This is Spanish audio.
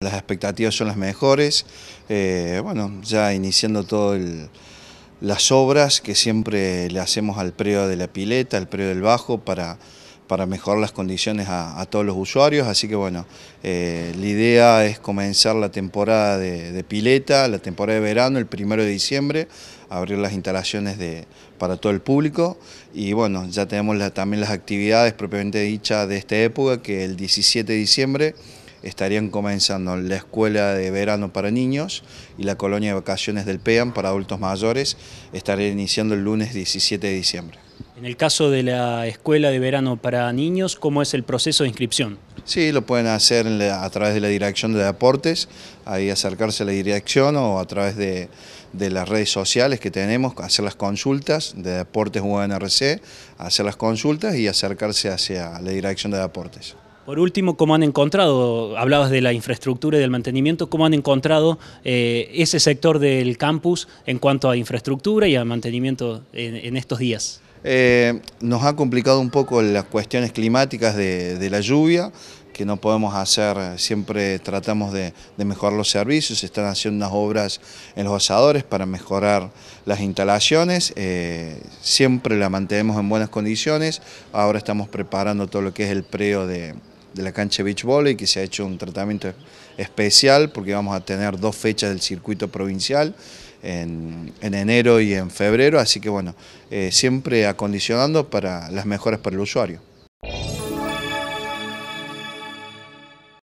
Las expectativas son las mejores, eh, bueno, ya iniciando todas las obras que siempre le hacemos al preo de la pileta, al preo del bajo, para, para mejorar las condiciones a, todos los usuarios, así que bueno, eh, la idea es comenzar la temporada de, pileta, la temporada de verano, el primero de diciembre, abrir las instalaciones para todo el público, y bueno, ya tenemos también las actividades propiamente dichas de esta época, que el 17 de diciembre estarían comenzando la escuela de verano para niños y la colonia de vacaciones del PEAM para adultos mayores estarían iniciando el lunes 17 de diciembre. En el caso de la escuela de verano para niños, ¿cómo es el proceso de inscripción? Sí, lo pueden hacer a través de la dirección de deportes, ahí acercarse a la dirección o a través de, de las redes sociales que tenemos, hacer las consultas de deportes UNRC, hacer las consultas y acercarse hacia la dirección de deportes. Por último, ¿cómo han encontrado, hablabas de la infraestructura y del mantenimiento, cómo han encontrado eh, ese sector del campus en cuanto a infraestructura y a mantenimiento en, estos días? Eh, nos ha complicado un poco las cuestiones climáticas de, la lluvia, que no podemos hacer, siempre tratamos de, mejorar los servicios, se están haciendo unas obras en los asadores para mejorar las instalaciones, eh, siempre la mantenemos en buenas condiciones, ahora estamos preparando todo lo que es el preo de, de la cancha Beach Volley, que se ha hecho un tratamiento especial porque vamos a tener dos fechas del circuito provincial en, enero y en febrero, así que bueno, eh, siempre acondicionando para las mejores para el usuario.